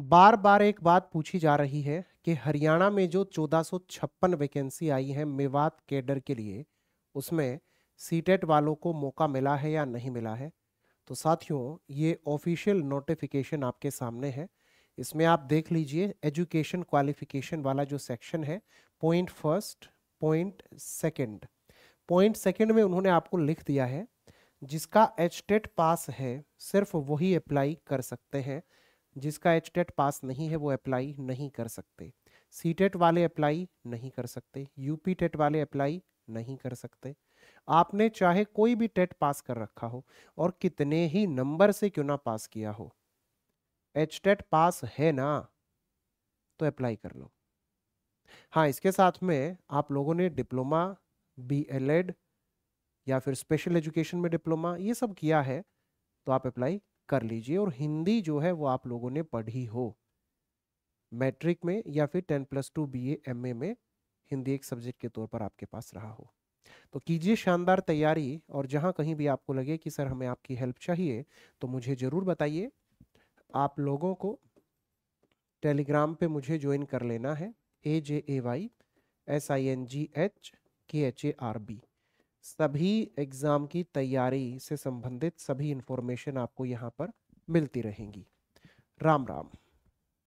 बार बार एक बात पूछी जा रही है कि हरियाणा में जो चौदह वैकेंसी आई है मेवात कैडर के लिए उसमें सीटेट वालों को मौका मिला है या नहीं मिला है तो साथियों ये ऑफिशियल नोटिफिकेशन आपके सामने है इसमें आप देख लीजिए एजुकेशन क्वालिफिकेशन वाला जो सेक्शन है point first point second point second में उन्होंने आपको लिख दिया है जिसका एच पास है सिर्फ वही अप्लाई कर सकते हैं जिसका एच टेट पास नहीं है वो अप्लाई नहीं कर सकते सी टेट वाले अप्लाई नहीं कर सकते यूपी टेट वाले अप्लाई नहीं कर सकते आपने चाहे कोई भी टेट पास कर रखा हो और कितने ही नंबर से क्यों ना पास किया हो एच टेट पास है ना तो अप्लाई कर लो हाँ इसके साथ में आप लोगों ने डिप्लोमा बी एल एड या फिर स्पेशल एजुकेशन में डिप्लोमा ये सब किया है तो आप अप्लाई कर लीजिए और हिंदी जो है वो आप लोगों ने पढ़ी हो मैट्रिक में या फिर ten plus two B M A में हिंदी एक सब्जेक्ट के तौर पर आपके पास रहा हो तो कीजिए शानदार तैयारी और जहाँ कहीं भी आपको लगे कि सर हमें आपकी हेल्प चाहिए तो मुझे ज़रूर बताइए आप लोगों को टेलीग्राम पे मुझे ज्वाइन कर लेना है A J A Y S I N G H K H A R B सभी एग्ज़ाम की तैयारी से संबंधित सभी इंफॉर्मेशन आपको यहाँ पर मिलती रहेंगी राम राम